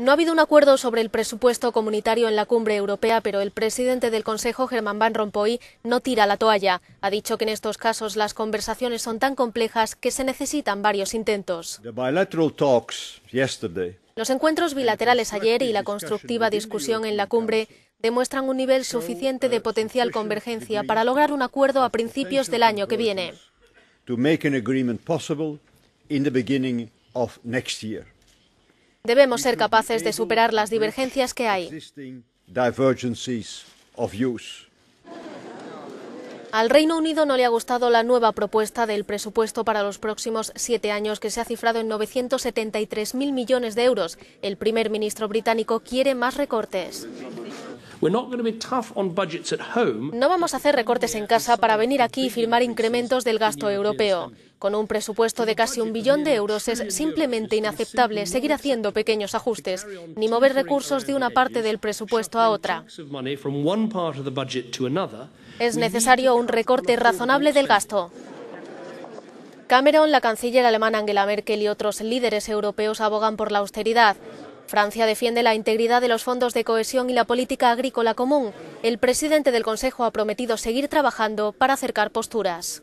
No ha habido un acuerdo sobre el presupuesto comunitario en la cumbre europea, pero el presidente del Consejo, Germán Van Rompuy, no tira la toalla. Ha dicho que en estos casos las conversaciones son tan complejas que se necesitan varios intentos. Los encuentros bilaterales ayer y la constructiva discusión en la cumbre demuestran un nivel suficiente de potencial convergencia para lograr un acuerdo a principios del año que viene. Debemos ser capaces de superar las divergencias que hay. Al Reino Unido no le ha gustado la nueva propuesta del presupuesto para los próximos siete años, que se ha cifrado en 973.000 millones de euros. El primer ministro británico quiere más recortes. No vamos a hacer recortes en casa para venir aquí y firmar incrementos del gasto europeo. Con un presupuesto de casi un billón de euros es simplemente inaceptable seguir haciendo pequeños ajustes, ni mover recursos de una parte del presupuesto a otra. Es necesario un recorte razonable del gasto. Cameron, la canciller alemana Angela Merkel y otros líderes europeos abogan por la austeridad. Francia defiende la integridad de los fondos de cohesión y la política agrícola común. El presidente del Consejo ha prometido seguir trabajando para acercar posturas.